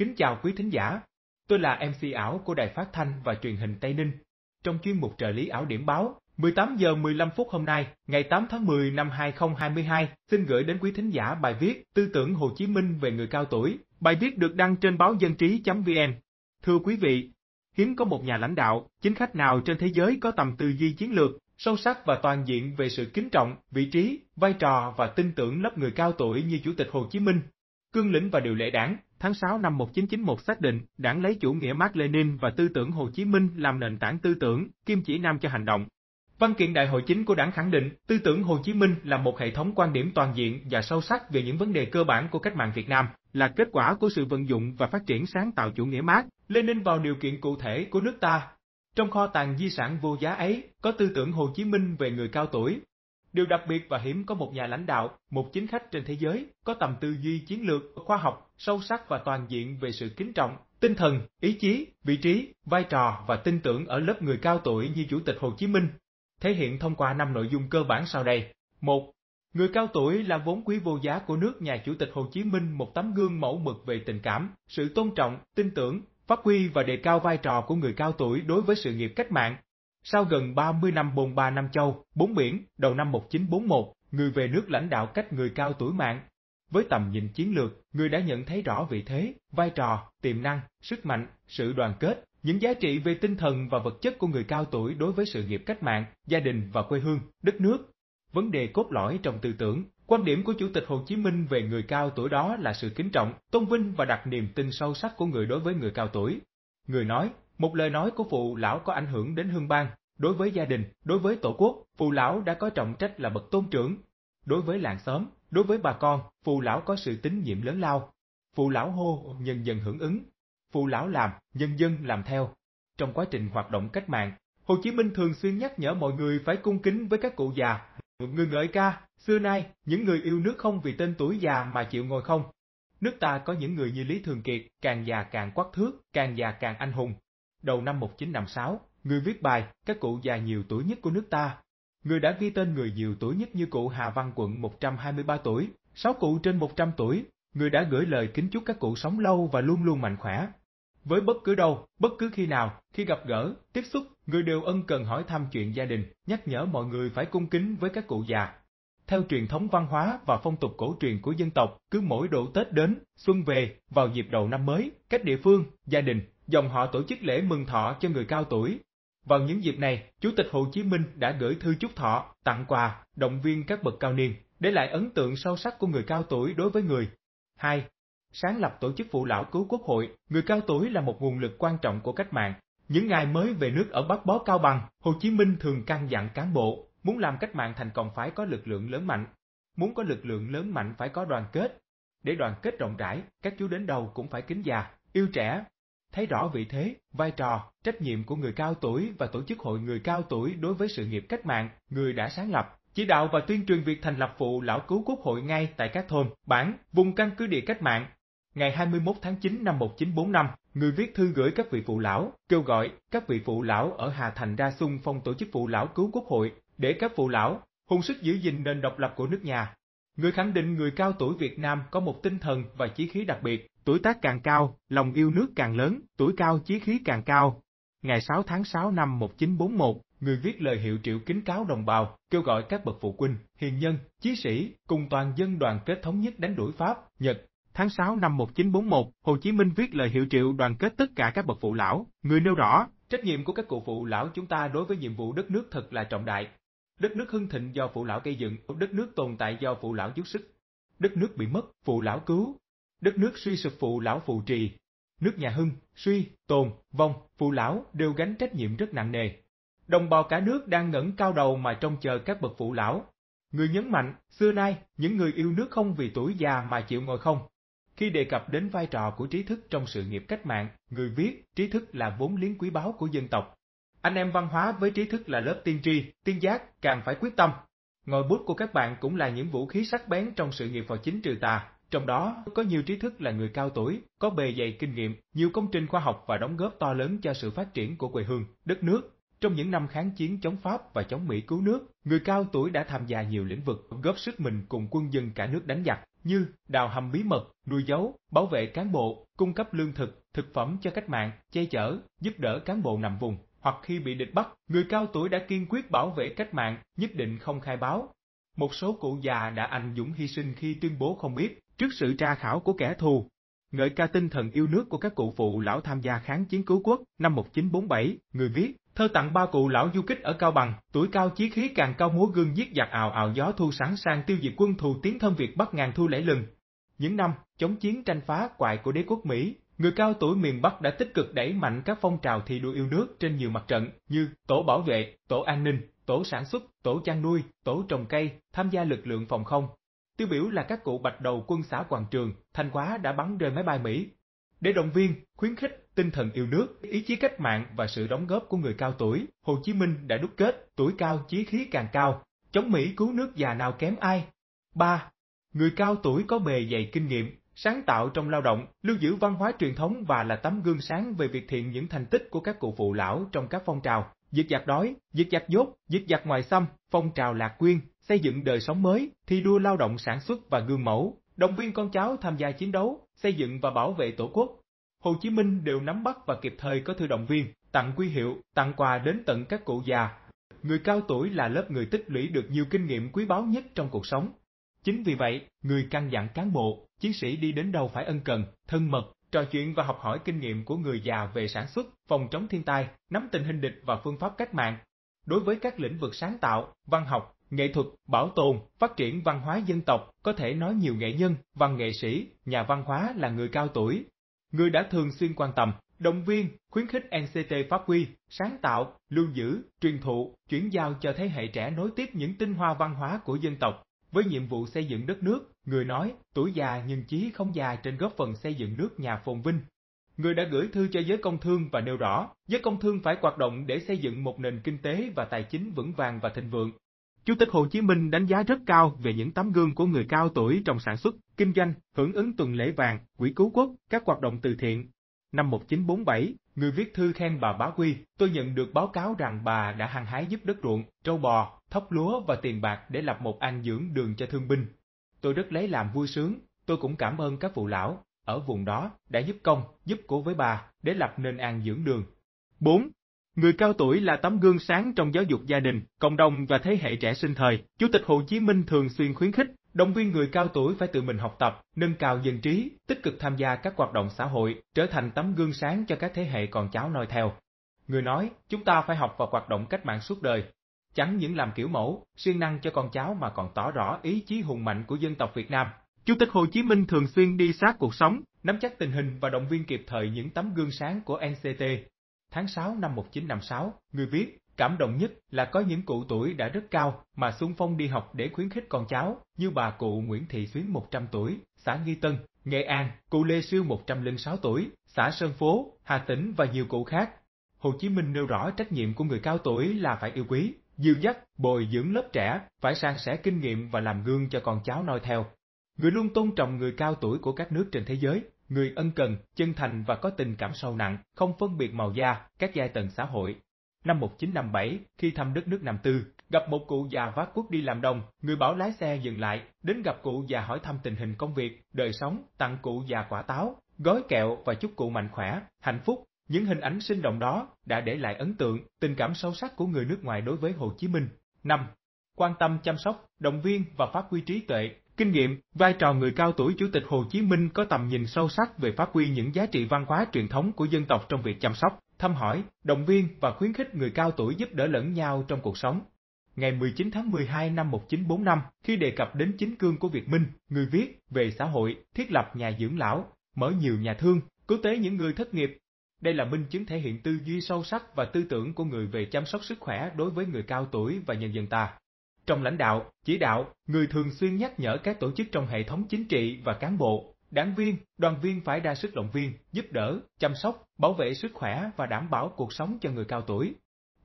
Kính chào quý thính giả, tôi là MC ảo của Đài Phát Thanh và Truyền hình Tây Ninh. Trong chuyên mục trợ lý ảo điểm báo, 18 giờ 15 phút hôm nay, ngày 8 tháng 10 năm 2022, xin gửi đến quý thính giả bài viết Tư tưởng Hồ Chí Minh về người cao tuổi. Bài viết được đăng trên báo dân trí.vn. Thưa quý vị, hiếm có một nhà lãnh đạo, chính khách nào trên thế giới có tầm tư duy chiến lược, sâu sắc và toàn diện về sự kính trọng, vị trí, vai trò và tin tưởng lớp người cao tuổi như Chủ tịch Hồ Chí Minh. Cương lĩnh và điều lệ đảng, tháng 6 năm 1991 xác định đảng lấy chủ nghĩa Mark Lenin và tư tưởng Hồ Chí Minh làm nền tảng tư tưởng, kim chỉ nam cho hành động. Văn kiện đại hội chính của đảng khẳng định tư tưởng Hồ Chí Minh là một hệ thống quan điểm toàn diện và sâu sắc về những vấn đề cơ bản của cách mạng Việt Nam, là kết quả của sự vận dụng và phát triển sáng tạo chủ nghĩa Mark, Lenin vào điều kiện cụ thể của nước ta. Trong kho tàng di sản vô giá ấy, có tư tưởng Hồ Chí Minh về người cao tuổi, Điều đặc biệt và hiếm có một nhà lãnh đạo, một chính khách trên thế giới, có tầm tư duy chiến lược, khoa học, sâu sắc và toàn diện về sự kính trọng, tinh thần, ý chí, vị trí, vai trò và tin tưởng ở lớp người cao tuổi như Chủ tịch Hồ Chí Minh. Thể hiện thông qua năm nội dung cơ bản sau đây. 1. Người cao tuổi là vốn quý vô giá của nước nhà Chủ tịch Hồ Chí Minh một tấm gương mẫu mực về tình cảm, sự tôn trọng, tin tưởng, phát huy và đề cao vai trò của người cao tuổi đối với sự nghiệp cách mạng, sau gần 30 năm bồn ba Nam Châu, bốn biển, đầu năm 1941, người về nước lãnh đạo cách người cao tuổi mạng. Với tầm nhìn chiến lược, người đã nhận thấy rõ vị thế, vai trò, tiềm năng, sức mạnh, sự đoàn kết, những giá trị về tinh thần và vật chất của người cao tuổi đối với sự nghiệp cách mạng, gia đình và quê hương, đất nước. Vấn đề cốt lõi trong tư tưởng, quan điểm của Chủ tịch Hồ Chí Minh về người cao tuổi đó là sự kính trọng, tôn vinh và đặt niềm tin sâu sắc của người đối với người cao tuổi. Người nói, một lời nói của phụ lão có ảnh hưởng đến hương bang, Đối với gia đình, đối với tổ quốc, phù lão đã có trọng trách là bậc tôn trưởng. Đối với làng xóm, đối với bà con, phù lão có sự tín nhiệm lớn lao. Phù lão hô, nhân dân hưởng ứng. Phù lão làm, nhân dân làm theo. Trong quá trình hoạt động cách mạng, Hồ Chí Minh thường xuyên nhắc nhở mọi người phải cung kính với các cụ già. Người ngợi ca, xưa nay, những người yêu nước không vì tên tuổi già mà chịu ngồi không. Nước ta có những người như Lý Thường Kiệt, càng già càng quắc thước, càng già càng anh hùng. Đầu năm 1956, Người viết bài, các cụ già nhiều tuổi nhất của nước ta. Người đã ghi tên người nhiều tuổi nhất như cụ Hà Văn Quận 123 tuổi, 6 cụ trên 100 tuổi. Người đã gửi lời kính chúc các cụ sống lâu và luôn luôn mạnh khỏe. Với bất cứ đâu, bất cứ khi nào, khi gặp gỡ, tiếp xúc, người đều ân cần hỏi thăm chuyện gia đình, nhắc nhở mọi người phải cung kính với các cụ già. Theo truyền thống văn hóa và phong tục cổ truyền của dân tộc, cứ mỗi độ Tết đến, xuân về, vào dịp đầu năm mới, các địa phương, gia đình, dòng họ tổ chức lễ mừng thọ cho người cao tuổi, vào những dịp này, Chủ tịch Hồ Chí Minh đã gửi thư chúc thọ, tặng quà, động viên các bậc cao niên, để lại ấn tượng sâu sắc của người cao tuổi đối với người. 2. Sáng lập tổ chức phụ lão cứu quốc hội, người cao tuổi là một nguồn lực quan trọng của cách mạng. Những ngày mới về nước ở Bắc Bó Cao Bằng, Hồ Chí Minh thường căn dặn cán bộ, muốn làm cách mạng thành công phải có lực lượng lớn mạnh. Muốn có lực lượng lớn mạnh phải có đoàn kết. Để đoàn kết rộng rãi, các chú đến đầu cũng phải kính già, yêu trẻ, thấy rõ vị thế, vai trò, trách nhiệm của người cao tuổi và tổ chức hội người cao tuổi đối với sự nghiệp cách mạng, người đã sáng lập, chỉ đạo và tuyên truyền việc thành lập phụ lão cứu quốc hội ngay tại các thôn, bản, vùng căn cứ địa cách mạng. Ngày 21 tháng 9 năm 1945, người viết thư gửi các vị phụ lão, kêu gọi các vị phụ lão ở Hà Thành ra xung phong tổ chức phụ lão cứu quốc hội, để các phụ lão, hùng sức giữ gìn nền độc lập của nước nhà, Người khẳng định người cao tuổi Việt Nam có một tinh thần và chí khí đặc biệt, tuổi tác càng cao, lòng yêu nước càng lớn, tuổi cao chí khí càng cao. Ngày 6 tháng 6 năm 1941, người viết lời hiệu triệu kính cáo đồng bào, kêu gọi các bậc phụ huynh, hiền nhân, chí sĩ cùng toàn dân đoàn kết thống nhất đánh đuổi Pháp, Nhật. Tháng 6 năm 1941, Hồ Chí Minh viết lời hiệu triệu đoàn kết tất cả các bậc phụ lão, người nêu rõ, trách nhiệm của các cụ phụ lão chúng ta đối với nhiệm vụ đất nước thật là trọng đại, Đất nước hưng thịnh do phụ lão gây dựng, đất nước tồn tại do phụ lão giúp sức. Đất nước bị mất, phụ lão cứu. Đất nước suy sụp phụ lão phụ trì. Nước nhà hưng, suy, tồn, vong, phụ lão đều gánh trách nhiệm rất nặng nề. Đồng bào cả nước đang ngẩng cao đầu mà trông chờ các bậc phụ lão. Người nhấn mạnh, xưa nay, những người yêu nước không vì tuổi già mà chịu ngồi không. Khi đề cập đến vai trò của trí thức trong sự nghiệp cách mạng, người viết, trí thức là vốn liếng quý báu của dân tộc, anh em văn hóa với trí thức là lớp tiên tri, tiên giác càng phải quyết tâm. Ngòi bút của các bạn cũng là những vũ khí sắc bén trong sự nghiệp vào chính trừ tà, trong đó có nhiều trí thức là người cao tuổi, có bề dày kinh nghiệm, nhiều công trình khoa học và đóng góp to lớn cho sự phát triển của quê hương, đất nước. Trong những năm kháng chiến chống Pháp và chống Mỹ cứu nước, người cao tuổi đã tham gia nhiều lĩnh vực, góp sức mình cùng quân dân cả nước đánh giặc, như đào hầm bí mật, nuôi dấu, bảo vệ cán bộ, cung cấp lương thực, thực phẩm cho cách mạng, che chở, giúp đỡ cán bộ nằm vùng, hoặc khi bị địch bắt, người cao tuổi đã kiên quyết bảo vệ cách mạng, nhất định không khai báo. Một số cụ già đã anh dũng hy sinh khi tuyên bố không biết, trước sự tra khảo của kẻ thù. Ngợi ca tinh thần yêu nước của các cụ phụ lão tham gia kháng chiến cứu quốc năm 1947, người viết, thơ tặng ba cụ lão du kích ở Cao Bằng, tuổi cao chí khí càng cao múa gương giết giặc ào ào gió thu sẵn sang tiêu diệt quân thù tiến thân Việt Bắc ngàn thu lễ lừng. Những năm, chống chiến tranh phá hoại của đế quốc Mỹ, Người cao tuổi miền Bắc đã tích cực đẩy mạnh các phong trào thi đua yêu nước trên nhiều mặt trận như tổ bảo vệ, tổ an ninh, tổ sản xuất, tổ chăn nuôi, tổ trồng cây, tham gia lực lượng phòng không. Tiêu biểu là các cụ bạch đầu quân xã Quảng Trường, Thanh Hóa đã bắn rơi máy bay Mỹ. Để động viên, khuyến khích tinh thần yêu nước, ý chí cách mạng và sự đóng góp của người cao tuổi, Hồ Chí Minh đã đúc kết tuổi cao chí khí càng cao, chống Mỹ cứu nước già nào kém ai. 3. Người cao tuổi có bề dày kinh nghiệm, sáng tạo trong lao động, lưu giữ văn hóa truyền thống và là tấm gương sáng về việc thiện những thành tích của các cụ phụ lão trong các phong trào, diệt giặc đói, diệt giặc dốt, diệt giặc ngoài xâm, phong trào lạc quyên, xây dựng đời sống mới, thi đua lao động sản xuất và gương mẫu, động viên con cháu tham gia chiến đấu, xây dựng và bảo vệ Tổ quốc. Hồ Chí Minh đều nắm bắt và kịp thời có thư động viên, tặng quy hiệu, tặng quà đến tận các cụ già. Người cao tuổi là lớp người tích lũy được nhiều kinh nghiệm quý báu nhất trong cuộc sống. Chính vì vậy, người căn dặn cán bộ, Chiến sĩ đi đến đâu phải ân cần, thân mật, trò chuyện và học hỏi kinh nghiệm của người già về sản xuất, phòng chống thiên tai, nắm tình hình địch và phương pháp cách mạng. Đối với các lĩnh vực sáng tạo, văn học, nghệ thuật, bảo tồn, phát triển văn hóa dân tộc, có thể nói nhiều nghệ nhân, văn nghệ sĩ, nhà văn hóa là người cao tuổi. Người đã thường xuyên quan tâm, động viên, khuyến khích NCT phát huy, sáng tạo, lưu giữ, truyền thụ, chuyển giao cho thế hệ trẻ nối tiếp những tinh hoa văn hóa của dân tộc, với nhiệm vụ xây dựng đất nước, người nói, tuổi già nhưng chí không già trên góp phần xây dựng nước nhà phồn vinh. Người đã gửi thư cho giới công thương và nêu rõ, giới công thương phải hoạt động để xây dựng một nền kinh tế và tài chính vững vàng và thịnh vượng. Chủ tịch Hồ Chí Minh đánh giá rất cao về những tấm gương của người cao tuổi trong sản xuất, kinh doanh, hưởng ứng tuần lễ vàng, quỹ cứu quốc, các hoạt động từ thiện. Năm 1947, người viết thư khen bà Bá Quy, tôi nhận được báo cáo rằng bà đã hăng hái giúp đất ruộng, trâu bò, thóc lúa và tiền bạc để lập một an dưỡng đường cho thương binh. Tôi rất lấy làm vui sướng, tôi cũng cảm ơn các phụ lão ở vùng đó đã giúp công, giúp cố với bà để lập nên an dưỡng đường. 4. Người cao tuổi là tấm gương sáng trong giáo dục gia đình, cộng đồng và thế hệ trẻ sinh thời. Chủ tịch Hồ Chí Minh thường xuyên khuyến khích, động viên người cao tuổi phải tự mình học tập, nâng cao dân trí, tích cực tham gia các hoạt động xã hội, trở thành tấm gương sáng cho các thế hệ còn cháu noi theo. Người nói, chúng ta phải học và hoạt động cách mạng suốt đời, Chẳng những làm kiểu mẫu, siêng năng cho con cháu mà còn tỏ rõ ý chí hùng mạnh của dân tộc Việt Nam. Chủ tịch Hồ Chí Minh thường xuyên đi sát cuộc sống, nắm chắc tình hình và động viên kịp thời những tấm gương sáng của NCT. Tháng 6 năm 1956, người viết, cảm động nhất là có những cụ tuổi đã rất cao mà xung phong đi học để khuyến khích con cháu, như bà cụ Nguyễn Thị Xuyến 100 tuổi, xã Nghi Tân, Nghệ An, cụ Lê Siêu 106 tuổi, xã Sơn Phố, Hà Tĩnh và nhiều cụ khác. Hồ Chí Minh nêu rõ trách nhiệm của người cao tuổi là phải yêu quý, dìu dắt, bồi dưỡng lớp trẻ, phải sang sẻ kinh nghiệm và làm gương cho con cháu noi theo. Người luôn tôn trọng người cao tuổi của các nước trên thế giới, người ân cần, chân thành và có tình cảm sâu nặng, không phân biệt màu da, các giai tầng xã hội. Năm 1957, khi thăm đất nước Nam Tư, gặp một cụ già vác quốc đi làm đồng, người bảo lái xe dừng lại, đến gặp cụ già hỏi thăm tình hình công việc, đời sống, tặng cụ già quả táo, gói kẹo và chúc cụ mạnh khỏe, hạnh phúc, những hình ảnh sinh động đó đã để lại ấn tượng, tình cảm sâu sắc của người nước ngoài đối với Hồ Chí Minh. 5. Quan tâm chăm sóc, động viên và phát huy trí tuệ, kinh nghiệm, vai trò người cao tuổi Chủ tịch Hồ Chí Minh có tầm nhìn sâu sắc về phát huy những giá trị văn hóa truyền thống của dân tộc trong việc chăm sóc, thăm hỏi, động viên và khuyến khích người cao tuổi giúp đỡ lẫn nhau trong cuộc sống. Ngày 19 tháng 12 năm 1945, khi đề cập đến chính cương của Việt Minh, người viết về xã hội, thiết lập nhà dưỡng lão, mở nhiều nhà thương, cứu tế những người thất nghiệp, đây là minh chứng thể hiện tư duy sâu sắc và tư tưởng của người về chăm sóc sức khỏe đối với người cao tuổi và nhân dân ta. Trong lãnh đạo, chỉ đạo, người thường xuyên nhắc nhở các tổ chức trong hệ thống chính trị và cán bộ, đảng viên, đoàn viên phải đa sức động viên, giúp đỡ, chăm sóc, bảo vệ sức khỏe và đảm bảo cuộc sống cho người cao tuổi.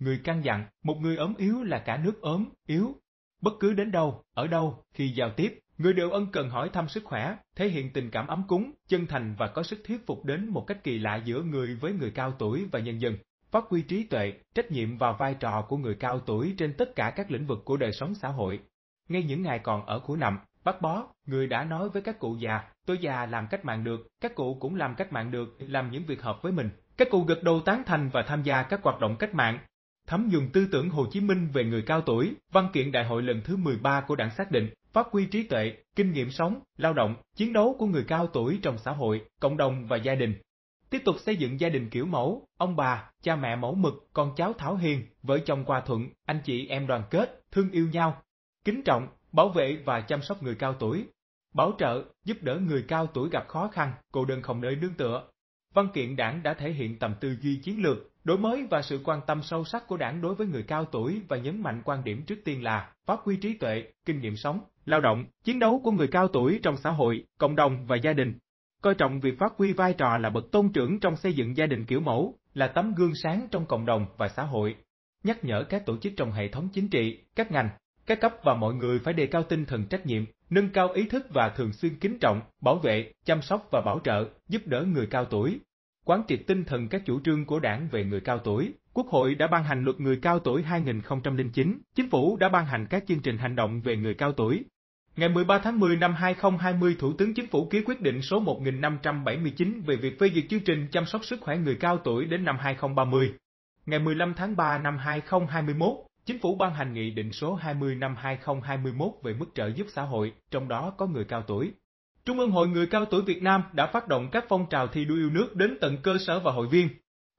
Người căn dặn, một người ốm yếu là cả nước ốm, yếu. Bất cứ đến đâu, ở đâu, khi giao tiếp, Người đều ân cần hỏi thăm sức khỏe, thể hiện tình cảm ấm cúng, chân thành và có sức thuyết phục đến một cách kỳ lạ giữa người với người cao tuổi và nhân dân, phát huy trí tuệ, trách nhiệm và vai trò của người cao tuổi trên tất cả các lĩnh vực của đời sống xã hội. Ngay những ngày còn ở khổ nằm, bác bó, người đã nói với các cụ già, tôi già làm cách mạng được, các cụ cũng làm cách mạng được, làm những việc hợp với mình. Các cụ gật đầu tán thành và tham gia các hoạt động cách mạng. Thấm dùng tư tưởng Hồ Chí Minh về người cao tuổi, văn kiện đại hội lần thứ 13 của đảng xác định, phát huy trí tuệ, kinh nghiệm sống, lao động, chiến đấu của người cao tuổi trong xã hội, cộng đồng và gia đình. Tiếp tục xây dựng gia đình kiểu mẫu, ông bà, cha mẹ mẫu mực, con cháu thảo hiền, vợ chồng hòa thuận, anh chị em đoàn kết, thương yêu nhau. Kính trọng, bảo vệ và chăm sóc người cao tuổi. Bảo trợ, giúp đỡ người cao tuổi gặp khó khăn, cô đơn không nơi nương tựa. Văn kiện đảng đã thể hiện tầm tư duy chiến lược, Đổi mới và sự quan tâm sâu sắc của đảng đối với người cao tuổi và nhấn mạnh quan điểm trước tiên là phát huy trí tuệ, kinh nghiệm sống, lao động, chiến đấu của người cao tuổi trong xã hội, cộng đồng và gia đình. Coi trọng việc phát huy vai trò là bậc tôn trưởng trong xây dựng gia đình kiểu mẫu, là tấm gương sáng trong cộng đồng và xã hội. Nhắc nhở các tổ chức trong hệ thống chính trị, các ngành, các cấp và mọi người phải đề cao tinh thần trách nhiệm, nâng cao ý thức và thường xuyên kính trọng, bảo vệ, chăm sóc và bảo trợ, giúp đỡ người cao tuổi, quán triệt tinh thần các chủ trương của đảng về người cao tuổi. Quốc hội đã ban hành luật người cao tuổi 2009, chính phủ đã ban hành các chương trình hành động về người cao tuổi. Ngày 13 tháng 10 năm 2020, Thủ tướng Chính phủ ký quyết định số 1579 về việc phê duyệt chương trình chăm sóc sức khỏe người cao tuổi đến năm 2030. Ngày 15 tháng 3 năm 2021, Chính phủ ban hành nghị định số 20 năm 2021 về mức trợ giúp xã hội, trong đó có người cao tuổi. Trung ương Hội Người Cao Tuổi Việt Nam đã phát động các phong trào thi đua yêu nước đến tận cơ sở và hội viên.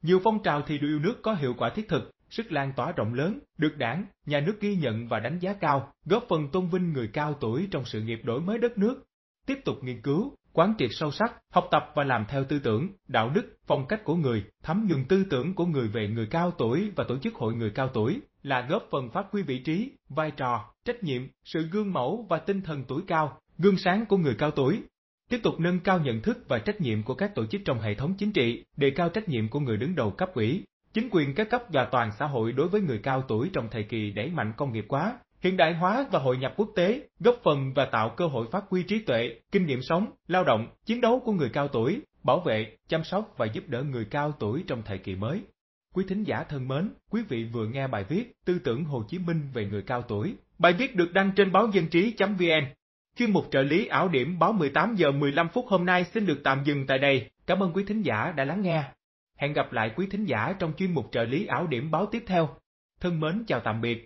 Nhiều phong trào thi đua yêu nước có hiệu quả thiết thực, sức lan tỏa rộng lớn, được đảng, nhà nước ghi nhận và đánh giá cao, góp phần tôn vinh người cao tuổi trong sự nghiệp đổi mới đất nước. Tiếp tục nghiên cứu, quán triệt sâu sắc, học tập và làm theo tư tưởng, đạo đức, phong cách của người, thấm nhuần tư tưởng của người về người cao tuổi và tổ chức hội người cao tuổi là góp phần phát huy vị trí, vai trò, trách nhiệm, sự gương mẫu và tinh thần tuổi cao gương sáng của người cao tuổi. Tiếp tục nâng cao nhận thức và trách nhiệm của các tổ chức trong hệ thống chính trị, đề cao trách nhiệm của người đứng đầu cấp ủy, chính quyền các cấp và toàn xã hội đối với người cao tuổi trong thời kỳ đẩy mạnh công nghiệp hóa, hiện đại hóa và hội nhập quốc tế, góp phần và tạo cơ hội phát huy trí tuệ, kinh nghiệm sống, lao động, chiến đấu của người cao tuổi, bảo vệ, chăm sóc và giúp đỡ người cao tuổi trong thời kỳ mới. Quý thính giả thân mến, quý vị vừa nghe bài viết Tư tưởng Hồ Chí Minh về người cao tuổi. Bài viết được đăng trên báo dân trí.vn. Chuyên mục trợ lý ảo điểm báo 18 giờ 15 phút hôm nay xin được tạm dừng tại đây. Cảm ơn quý thính giả đã lắng nghe. Hẹn gặp lại quý thính giả trong chuyên mục trợ lý ảo điểm báo tiếp theo. Thân mến chào tạm biệt.